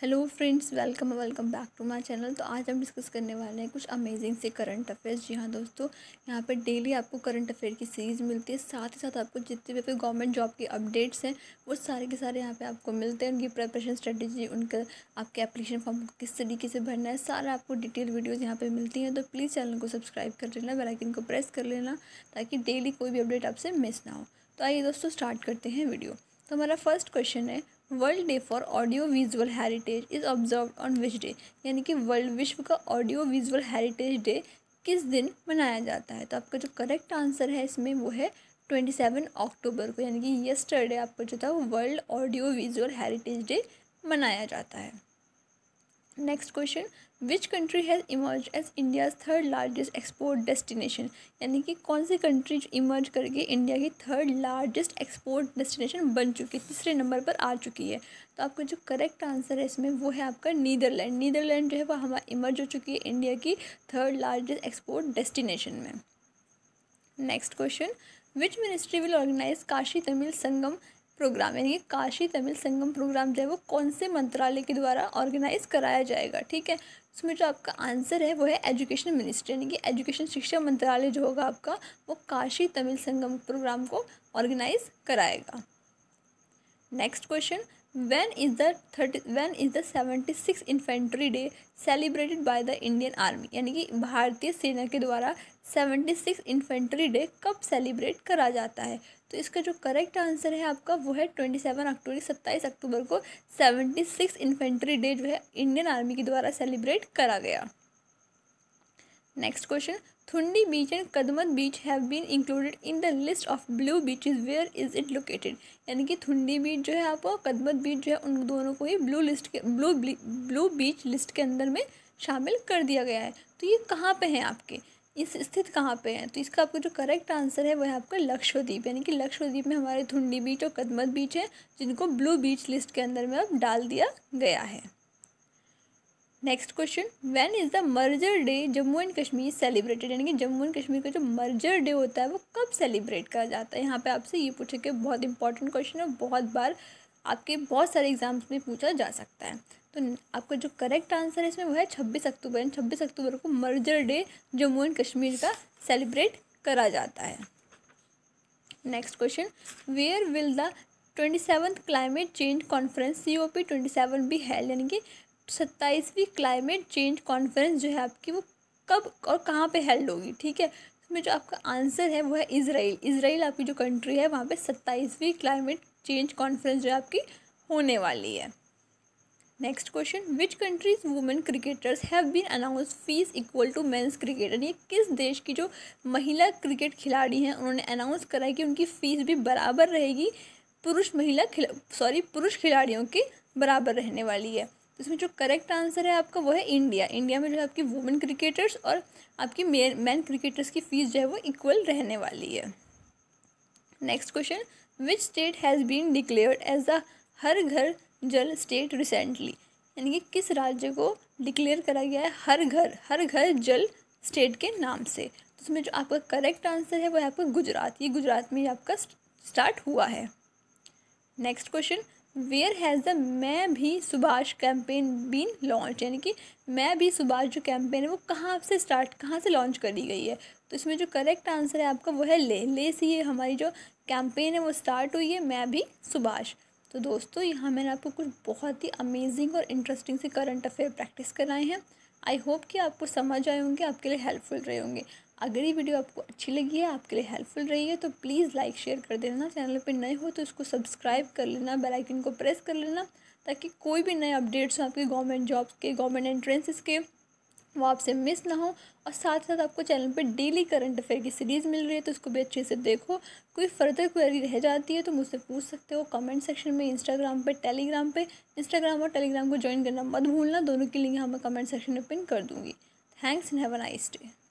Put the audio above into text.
hello friends welcome welcome back to my channel तो आज हम डिस्कस करने वाले हैं कुछ अमेजिंग से करंट अफेयर्स जी हाँ दोस्तों यहाँ पर डेली आपको करंट अफेयर की सीरीज़ मिलती है साथ ही साथ आपको जितने भी आपके गवर्नमेंट जॉब के अपडेट्स हैं वो सारे के सारे यहाँ पे आपको मिलते हैं उनकी प्रेपरेशन स्ट्रेटेजी उनका आपके एप्लीकेशन फॉर्म किस तरीके से भरना है सारा आपको डिटेल वीडियोज़ यहाँ पर मिलती हैं तो प्लीज़ चैनल को सब्सक्राइब कर लेना बेलाइकिन को प्रेस कर लेना ताकि डेली कोई भी अपडेट आपसे मिस ना हो तो आइए दोस्तों स्टार्ट करते हैं वीडियो तो हमारा फर्स्ट क्वेश्चन है world day for audio visual heritage is observe on which day यानी कि वर्ल्ड विश्व का ऑडियो विजुअल हेरिटेज डे किस दिन मनाया जाता है तो आपका जो करेक्ट आंसर है इसमें वो है ट्वेंटी सेवन अक्टूबर को यानी कि येस्टरडे आपको जो था world audio visual heritage day मनाया जाता है next question which country has emerge as India's third largest export destination यानी कि कौन सी कंट्री इमर्ज करके इंडिया की थर्ड लार्जेस्ट एक्सपोर्ट डेस्टिनेशन बन चुकी है तीसरे नंबर पर आ चुकी है तो आपका जो करेक्ट आंसर है इसमें वो है आपका नीदरलैंड नीदरलैंड जो है वो हमारा इमर्ज हो चुकी है इंडिया की थर्ड लार्जेस्ट एक्सपोर्ट डेस्टिनेशन में next question which ministry will organize Kashi Tamil Sangam program यानी काशी तमिल संगम प्रोग्राम जो है वो कौन से मंत्रालय के द्वारा ऑर्गेनाइज कराया जाएगा ठीक है इसमें जो आपका आंसर है वो है एजुकेशन मिनिस्ट्री यानी कि एजुकेशन शिक्षा मंत्रालय जो होगा आपका वो काशी तमिल संगम प्रोग्राम को ऑर्गेनाइज कराएगा next question when is the 30 when is the six infantry day celebrated by the Indian army यानी कि भारतीय सेना के द्वारा सिक्स इन्फेंट्री डे कब सेलिब्रेट करा जाता है तो इसका जो करेक्ट आंसर है आपका वो है ट्वेंटी सेवन अक्टूबर सत्ताईस अक्टूबर को सिक्स इन्फेंट्री डे जो है इंडियन आर्मी के द्वारा सेलिब्रेट करा गया next question Thundi Beach and Kadmat Beach have been included in the list of blue beaches where is it located यानी कि थुंडी बीच जो है आपको कदमत बीच जो है उन दोनों को ही ब्लू लिस्ट के ब्लू ब्लू बीच लिस्ट के अंदर में शामिल कर दिया गया है तो ये कहाँ पे हैं आपके इस स्थित कहाँ पे है तो इसका आपका जो करेक्ट आंसर है वह है आपका लक्षद्वीप यानी कि लक्षद्वीप में हमारे थुंडी बीच और कदमत बीच है जिनको ब्लू बीच लिस्ट के अंदर में अब डाल दिया गया है next question when is the merger day Jammu and Kashmir celebrated यानी कि जम्मू एंड कश्मीर का जो मर्जर डे होता है वो कब सेलिब्रेट किया जाता है यहाँ पे आपसे ये पूछे कि बहुत इंपॉर्टेंट क्वेश्चन है बहुत बार आपके बहुत सारे एग्जाम्स में पूछा जा सकता है तो आपका जो करेक्ट आंसर है इसमें वो है छब्बीस अक्टूबर यानी छब्बीस अक्टूबर को merger day Jammu and Kashmir का सेलिब्रेट करा जाता है next question where will the twenty seventh climate change conference C O P twenty seven be held यानी कि सत्ताईसवीं क्लाइमेट चेंज कॉन्फ्रेंस जो है आपकी वो कब और कहाँ पे हेल्ड होगी ठीक है इसमें तो जो आपका आंसर है वो है इसराइल इसराइल आपकी जो कंट्री है वहाँ पे सत्ताईसवीं क्लाइमेट चेंज कॉन्फ्रेंस जो है आपकी होने वाली है next question which countries women cricketers have been announce fees equal to men's cricketer ये किस देश की जो महिला क्रिकेट खिलाड़ी हैं उन्होंने अनाउंस करा है कि उनकी फ़ीस भी बराबर रहेगी पुरुष महिला सॉरी पुरुष खिलाड़ियों के बराबर रहने वाली है तो इसमें जो करेक्ट आंसर है आपका वो है इंडिया इंडिया में जो है आपकी वुमेन क्रिकेटर्स और आपकी मैन क्रिकेटर्स की फ़ीस जो है वो इक्वल रहने वाली है next question which state has been declared as the Har Ghar Jal state recently यानी कि किस राज्य को डिक्लेयर करा गया है हर घर हर घर जल स्टेट के नाम से तो इसमें जो आपका करेक्ट आंसर है वो है आपका गुजरात ये गुजरात में आपका स्टार्ट हुआ है next question where has the मैं भी सुभाष कैंपेन बीन लॉन्च यानी कि मैं भी सुभाष जो कैंपेन है वो कहाँ से स्टार्ट कहाँ से लॉन्च करी गई है तो इसमें जो करेक्ट आंसर है आपका वो है ले ले से ये हमारी जो कैंपेन है वो स्टार्ट हुई है मैं भी सुभाष तो दोस्तों यहाँ मैंने आपको कुछ बहुत ही अमेजिंग और इंटरेस्टिंग से करंट अफेयर प्रैक्टिस कराए हैं आई होप कि आपको समझ आए होंगे आपके लिए हेल्पफुल रहे होंगे अगर ये वीडियो आपको अच्छी लगी है आपके लिए हेल्पफुल रही है तो प्लीज़ लाइक शेयर कर देना चैनल पे नए हो तो इसको सब्सक्राइब कर लेना बेल आइकन को प्रेस कर लेना ताकि कोई भी नए अपडेट्स हों आपके गवर्नमेंट जॉब्स के गवर्नमेंट एंट्रेंसेस के वो आपसे मिस ना हो और साथ साथ आपको चैनल पर डेली करंट अफेयर की सीरीज़ मिल रही है तो उसको भी अच्छे से देखो कोई फर्दर क्वेरी रह जाती है तो मुझसे पूछ सकते हो कमेंट सेक्शन में इंस्टाग्राम पर टेलीग्राम पे इंस्टाग्राम और टेलीग्राम को ज्वाइन करना मत भूलना दोनों के लिंक यहाँ मैं कमेंट सेक्शन में पिन कर दूँगी thanks and have a nice day